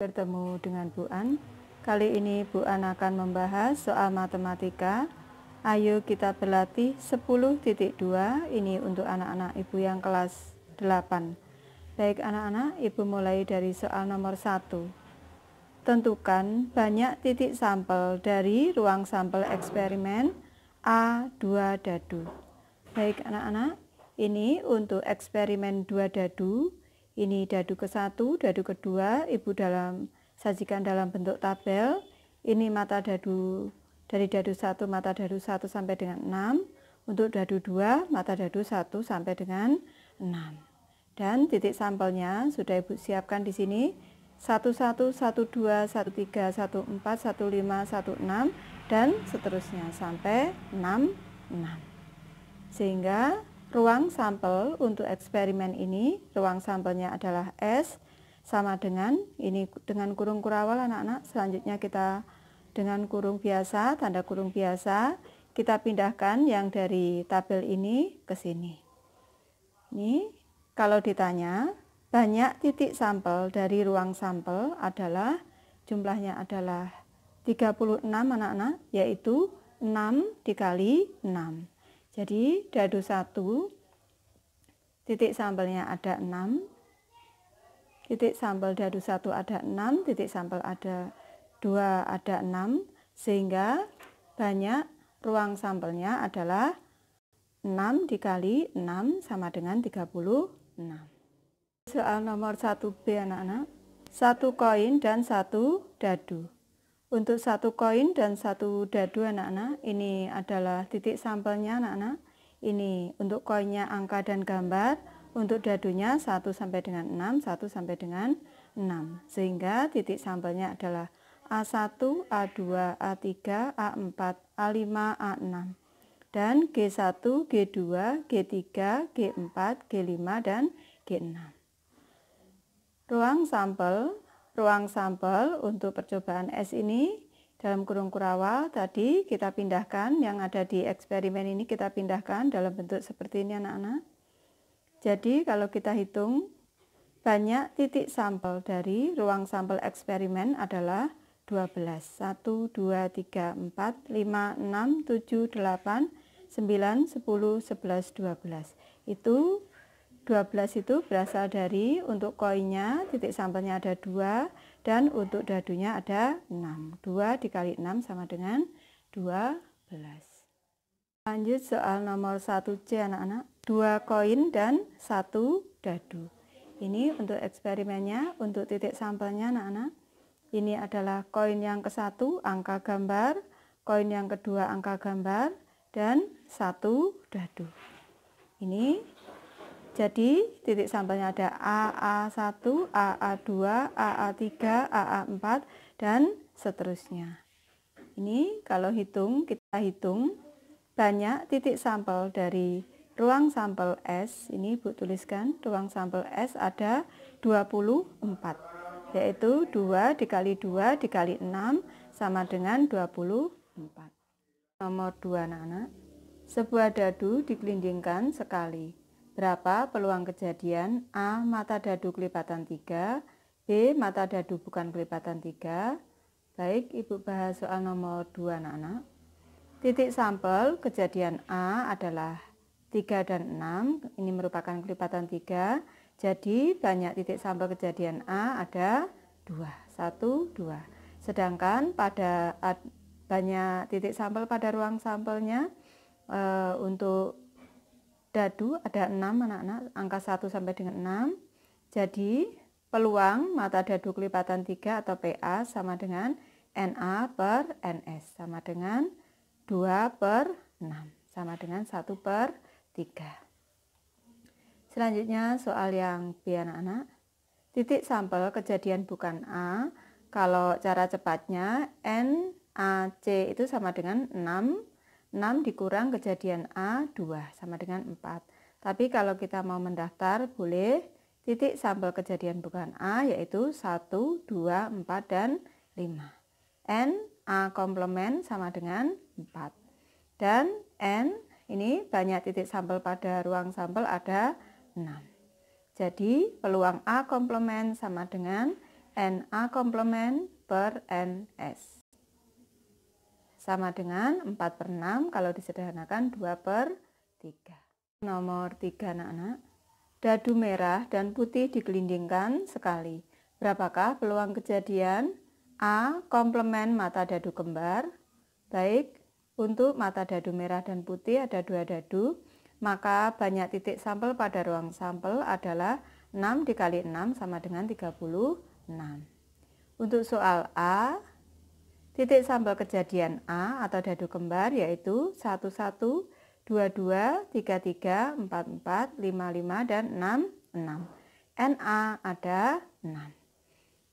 bertemu dengan Bu An. Kali ini Bu An akan membahas soal matematika. Ayo kita berlatih 10.2 ini untuk anak-anak ibu yang kelas 8. Baik anak-anak, ibu mulai dari soal nomor 1. Tentukan banyak titik sampel dari ruang sampel eksperimen A2 dadu. Baik anak-anak, ini untuk eksperimen 2 dadu ini dadu ke satu, dadu kedua, Ibu dalam sajikan dalam bentuk tabel. Ini mata dadu dari dadu satu mata dadu satu sampai dengan enam. untuk dadu dua mata dadu satu sampai dengan enam. Dan titik sampelnya sudah Ibu siapkan di sini. satu satu satu satu dua tiga satu empat satu lima satu enam dan seterusnya sampai enam enam. Sehingga Ruang sampel untuk eksperimen ini, ruang sampelnya adalah S sama dengan, ini dengan kurung kurawal anak-anak, selanjutnya kita dengan kurung biasa, tanda kurung biasa, kita pindahkan yang dari tabel ini ke sini. Ini kalau ditanya, banyak titik sampel dari ruang sampel adalah, jumlahnya adalah 36 anak-anak, yaitu 6 dikali 6. Jadi dadu 1 titik sambalnya ada 6. Titik sambal dadu 1 ada 6, titik sambal ada 2 ada 6 sehingga banyak ruang sambalnya adalah 6 dikali 6 sama dengan 36. Soal nomor 1B anak-anak. 1 koin dan 1 dadu. Untuk satu koin dan satu dadu anak-anak, ini adalah titik sampelnya anak-anak. Ini untuk koinnya angka dan gambar, untuk dadunya 1 sampai dengan 6, 1 sampai dengan 6. Sehingga titik sampelnya adalah A1, A2, A3, A4, A5, A6. Dan G1, G2, G3, G4, G5, dan G6. Ruang sampel ruang sampel untuk percobaan S ini dalam kurung kurawal tadi kita pindahkan yang ada di eksperimen ini kita pindahkan dalam bentuk seperti ini anak-anak. Jadi kalau kita hitung banyak titik sampel dari ruang sampel eksperimen adalah 12. 1, 2, 3, 4, 5, 6, 7, 8, 9, 10, 11, 12. Itu 12 itu berasal dari untuk koinnya titik sampelnya ada 2 dan untuk dadunya ada 6. 2 dikali 6 sama dengan 12. Lanjut soal nomor 1C anak-anak. 2 koin dan 1 dadu. Ini untuk eksperimennya, untuk titik sampelnya anak-anak. Ini adalah koin yang ke-1 angka gambar, koin yang kedua angka gambar, dan 1 dadu. Ini jadi titik sampelnya ada AA1, AA2, AA3, AA4 dan seterusnya. Ini kalau hitung kita hitung banyak titik sampel dari ruang sampel S. Ini Bu tuliskan ruang sampel S ada 24 yaitu 2 dikali 2 dikali 6 sama dengan 24. Nomor 2 anak-anak. Sebuah dadu digelindingkan sekali Berapa peluang kejadian A. Mata dadu kelipatan 3 B. Mata dadu bukan kelipatan 3 Baik, Ibu bahas soal nomor 2 anak-anak Titik sampel kejadian A adalah 3 dan 6 Ini merupakan kelipatan 3 Jadi banyak titik sampel kejadian A ada 2 1, 2 Sedangkan pada banyak titik sampel pada ruang sampelnya e, Untuk dadu ada 6 anak-anak, angka 1 sampai dengan 6. Jadi peluang mata dadu kelipatan 3 atau PA sama dengan NA per NS sama dengan 2 per 6 sama dengan 1 per 3. Selanjutnya soal yang B anak-anak. Titik sampel kejadian bukan A kalau cara cepatnya NAC itu sama dengan 6 6 dikurang kejadian A 2 sama dengan 4. Tapi kalau kita mau mendaftar boleh titik sampel kejadian bukan A yaitu 1, 2, 4, dan 5. N A komplement sama dengan 4. Dan N ini banyak titik sampel pada ruang sampel ada 6. Jadi peluang A komplement sama dengan N A komplement per NS sama dengan 4 per 6 kalau disederhanakan 2 per 3. Nomor 3 anak-anak, dadu merah dan putih digelindingkan sekali. Berapakah peluang kejadian? A. Komplement mata dadu kembar. Baik, untuk mata dadu merah dan putih ada dua dadu, maka banyak titik sampel pada ruang sampel adalah 6 dikali 6 sama dengan 36. Untuk soal A, Titik sampel kejadian A atau dadu kembar yaitu 11, 22, 33, 44, 55, dan 66. NA ada 6.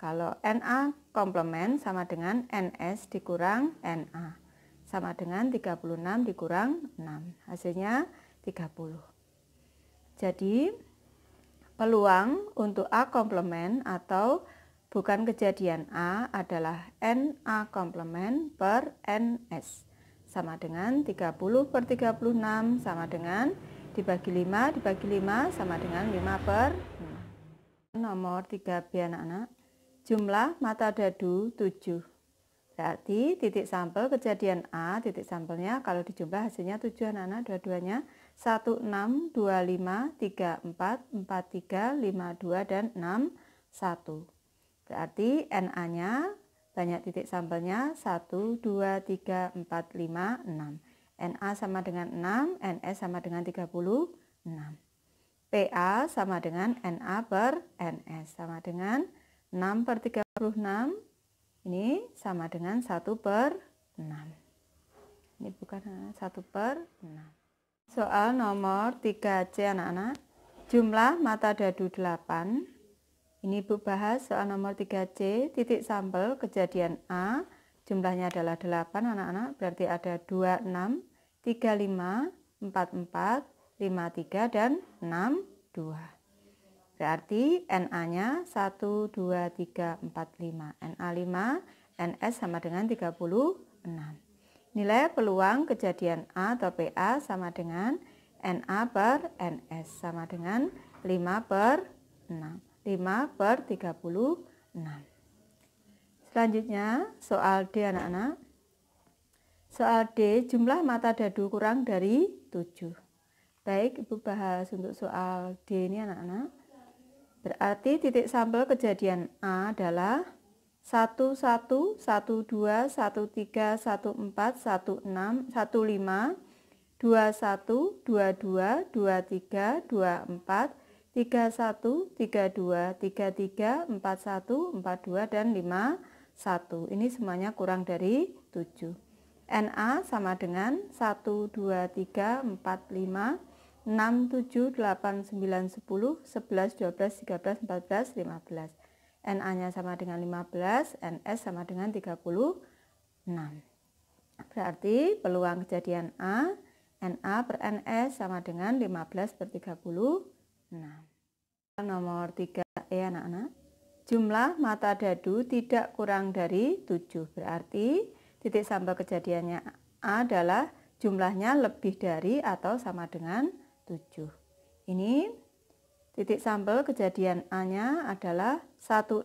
Kalau NA komplement sama dengan NS dikurang NA. Sama dengan 36 dikurang 6. Hasilnya 30. Jadi, peluang untuk A komplement atau Bukan kejadian A adalah NA komplement per NS sama dengan 30 per 36 sama dengan dibagi 5 dibagi 5 sama dengan 5 per 5. Nomor 3 B anak-anak. Jumlah mata dadu 7. Berarti titik sampel kejadian A, titik sampelnya kalau dijumlah hasilnya 7 anak-anak dua-duanya 1, 6, 4, 3, 5, 2, dan 6, 1. Berarti NA-nya banyak titik sampelnya 1, 2, 3, 4, 5, 6. NA sama dengan 6, NS sama dengan 36. PA sama dengan NA per NS sama dengan 6 per 36. Ini sama dengan 1 per 6. Ini bukan 1 per 6. Soal nomor 3C anak-anak. Jumlah mata dadu 8 ini Ibu bahas soal nomor 3C, titik sampel kejadian A, jumlahnya adalah 8 anak-anak, berarti ada 2, 6, 3, 5, 4, 4, 5, 3, dan 6, 2. Berarti NA-nya 1, 2, 3, 4, 5. NA 5, NS sama dengan 36. Nilai peluang kejadian A atau PA sama dengan NA per NS sama dengan 5 per 6. 5 per 36. Selanjutnya, soal D anak-anak. Soal D, jumlah mata dadu kurang dari 7. Baik, Ibu bahas untuk soal D ini anak-anak. Berarti titik sampel kejadian A adalah 1, 1, 1, 2, 1, 3, 1, 4, 1, 6, 1, 5, 2, 2, 1, 2, 22, 22, 23, 24, 31, 32, 33, 41, 42, dan 51. Ini semuanya kurang dari 7. NA sama dengan 1, 2, 3, 4, 5, 6, 7, 8, 9, 10, 11, 12, 13, 14, 15. NA-nya sama dengan 15, NS sama dengan 36. Berarti peluang kejadian A, NA per NS sama dengan 15 per 36. Nah, nomor 3 E anak-anak. Jumlah mata dadu tidak kurang dari 7. Berarti titik sambal kejadiannya A adalah jumlahnya lebih dari atau sama dengan 7. Ini titik sampel kejadian A-nya adalah 16,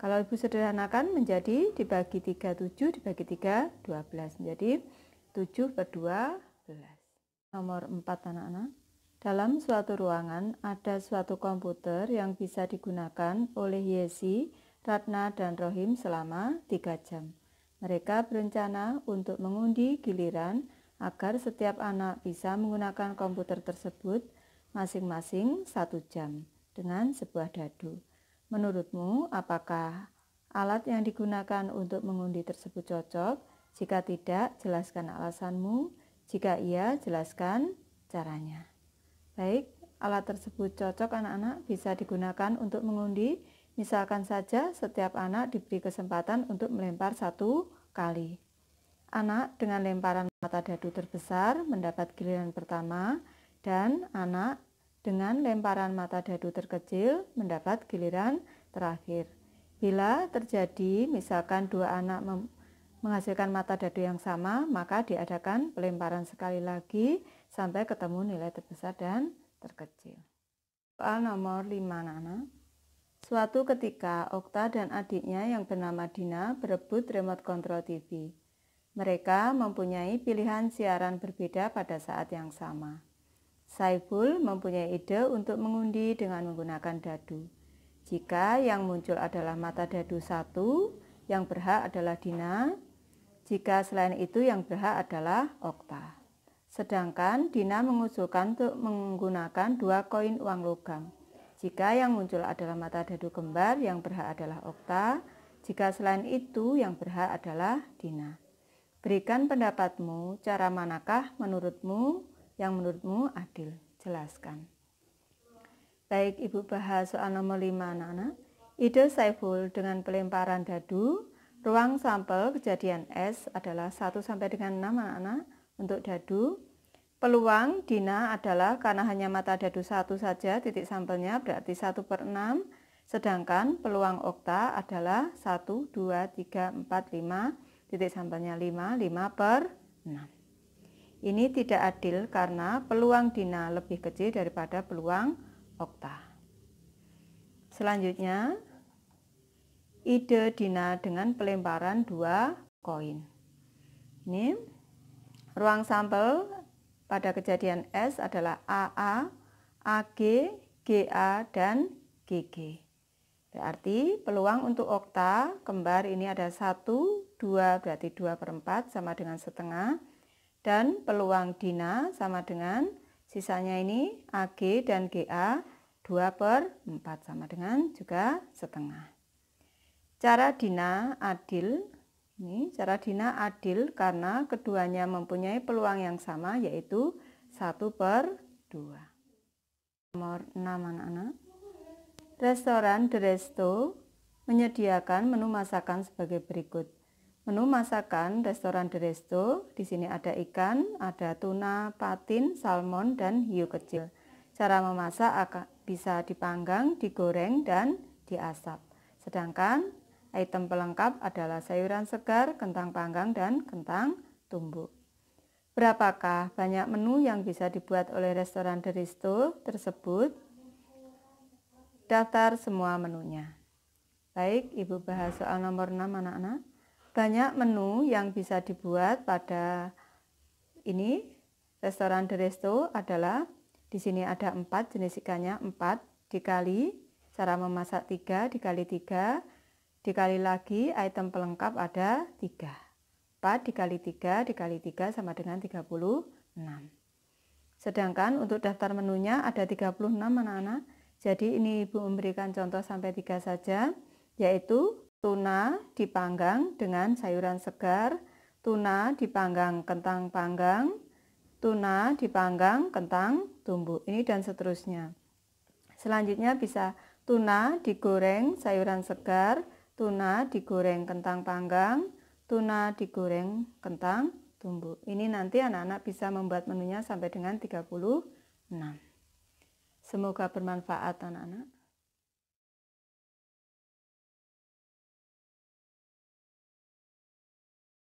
Kalau ibu sederhanakan menjadi dibagi 3, 7 dibagi 3, 12. Menjadi 7 per 12. Nomor 4 anak-anak. Dalam suatu ruangan ada suatu komputer yang bisa digunakan oleh Yesi, Ratna, dan Rohim selama 3 jam. Mereka berencana untuk mengundi giliran agar setiap anak bisa menggunakan komputer tersebut masing-masing satu jam dengan sebuah dadu. Menurutmu, apakah alat yang digunakan untuk mengundi tersebut cocok? Jika tidak, jelaskan alasanmu. Jika iya, jelaskan caranya. Baik, alat tersebut cocok anak-anak bisa digunakan untuk mengundi. Misalkan saja setiap anak diberi kesempatan untuk melempar satu kali. Anak dengan lemparan mata dadu terbesar mendapat giliran pertama dan anak dengan lemparan mata dadu terkecil mendapat giliran terakhir. Bila terjadi misalkan dua anak menghasilkan mata dadu yang sama, maka diadakan pelemparan sekali lagi sampai ketemu nilai terbesar dan terkecil. Soal nomor 5 Nana. Suatu ketika Okta dan adiknya yang bernama Dina berebut remote control TV. Mereka mempunyai pilihan siaran berbeda pada saat yang sama. Saiful mempunyai ide untuk mengundi dengan menggunakan dadu. Jika yang muncul adalah mata dadu satu, yang berhak adalah Dina. Jika selain itu yang berhak adalah Okta. Sedangkan Dina mengusulkan untuk menggunakan dua koin uang logam. Jika yang muncul adalah mata dadu kembar, yang berhak adalah Okta. Jika selain itu yang berhak adalah Dina. Berikan pendapatmu, cara manakah menurutmu yang menurutmu adil? Jelaskan. Baik Ibu bahas soal nomor 5 anak-anak. Ide Saiful dengan pelemparan dadu, ruang sampel kejadian S adalah 1 sampai dengan 6 anak-anak untuk dadu. Peluang Dina adalah karena hanya mata dadu satu saja titik sampelnya berarti 1 per 6 Sedangkan peluang okta adalah 1, 2, 3, 4, 5, titik sampelnya 5, 5 per 6. Ini tidak adil karena peluang Dina lebih kecil daripada peluang Okta. Selanjutnya, ide Dina dengan pelemparan dua koin. Ini ruang sampel pada kejadian S adalah AA, AG, GA, dan GG. Berarti peluang untuk okta kembar ini ada 1, 2 berarti 2 per 4 sama dengan setengah dan peluang Dina sama dengan sisanya ini AG dan GA 2 per 4 sama dengan juga setengah. Cara Dina adil, ini cara Dina adil karena keduanya mempunyai peluang yang sama yaitu 1 per 2. Nomor 6 anak-anak. Restoran The Resto menyediakan menu masakan sebagai berikut Menu masakan restoran The Resto, di sini ada ikan, ada tuna, patin, salmon, dan hiu kecil. Cara memasak bisa dipanggang, digoreng, dan diasap. Sedangkan item pelengkap adalah sayuran segar, kentang panggang, dan kentang tumbuk. Berapakah banyak menu yang bisa dibuat oleh restoran The Resto tersebut? Daftar semua menunya. Baik, Ibu bahas soal nomor 6 anak-anak. Banyak menu yang bisa dibuat pada ini restoran The Resto adalah di sini ada empat jenis ikannya empat dikali cara memasak tiga dikali tiga dikali lagi item pelengkap ada tiga empat dikali tiga dikali tiga sama dengan tiga puluh enam sedangkan untuk daftar menunya ada tiga 36 anak-anak jadi ini ibu memberikan contoh sampai tiga saja yaitu Tuna dipanggang dengan sayuran segar, tuna dipanggang kentang panggang, tuna dipanggang kentang tumbuh. Ini dan seterusnya. Selanjutnya bisa tuna digoreng sayuran segar, tuna digoreng kentang panggang, tuna digoreng kentang tumbuh. Ini nanti anak-anak bisa membuat menunya sampai dengan 36. Semoga bermanfaat anak-anak.